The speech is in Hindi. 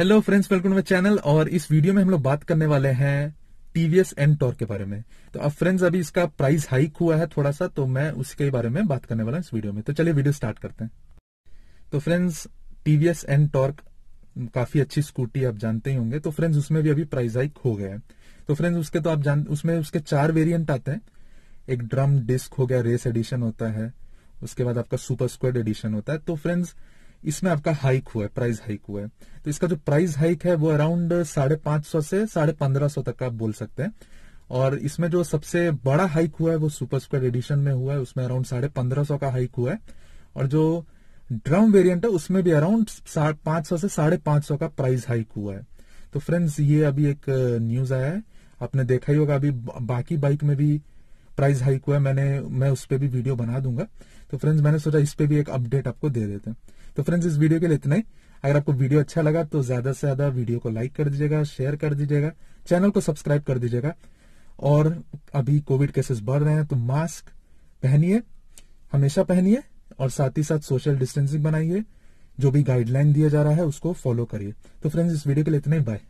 hello friends welcome to channel और इस वीडियो में हम लोग बात करने वाले हैं टीवीएस एंड टॉर के बारे में तो अब फ्रेंड्स अभी इसका प्राइस हाइक हुआ है थोड़ा सा तो मैं उसके बारे में बात करने वाला हूँ इस वीडियो में तो चलिए वीडियो स्टार्ट करते हैं तो फ्रेंड्स टीवीएस एंड टॉर्क काफी अच्छी स्कूटी आप जानते ही होंगे तो फ्रेंड्स उसमें भी अभी प्राइस हाइक हो गया है तो फ्रेंड्स उसके तो आप जान उसमें उसके चार वेरियंट आते हैं एक ड्रम डिस्क हो गया रेस एडिशन होता है उसके बाद आपका सुपर स्क्वेड एडिशन होता है तो फ्रेंड्स इसमें आपका हाइक हुआ है प्राइस हाइक हुआ है तो इसका जो प्राइस हाइक है वो अराउंड साढ़े पांच सौ से साढ़े पंद्रह सौ तक आप बोल सकते हैं और इसमें जो सबसे बड़ा हाइक हुआ है वो सुपर स्क्वायर एडिशन में हुआ है उसमें अराउंड साढ़े पंद्रह सौ का हाइक हुआ है और जो ड्रम वेरियंट है उसमें भी अराउंड पांच सौ से साढ़े पांच सौ का प्राइस हाइक हुआ है तो फ्रेंड्स ये अभी एक न्यूज uh, आया है आपने देखा ही होगा अभी बाकी बाइक में भी प्राइस हाइक हुआ है मैंने मैं उस पर भी वीडियो बना दूंगा तो फ्रेंड्स मैंने सोचा इस पर भी एक अपडेट आपको दे देते हैं तो फ्रेंड्स इस वीडियो के लिए इतना ही अगर आपको वीडियो अच्छा लगा तो ज्यादा से ज्यादा वीडियो को लाइक कर दीजिएगा शेयर कर दीजिएगा चैनल को सब्सक्राइब कर दीजिएगा और अभी कोविड केसेस बढ़ रहे हैं तो मास्क पहनिए हमेशा पहनिए और साथ ही साथ सोशल डिस्टेंसिंग बनाइए जो भी गाइडलाइन दिया जा रहा है उसको फॉलो करिए तो फ्रेंड्स इस वीडियो के लिए इतना ही बाय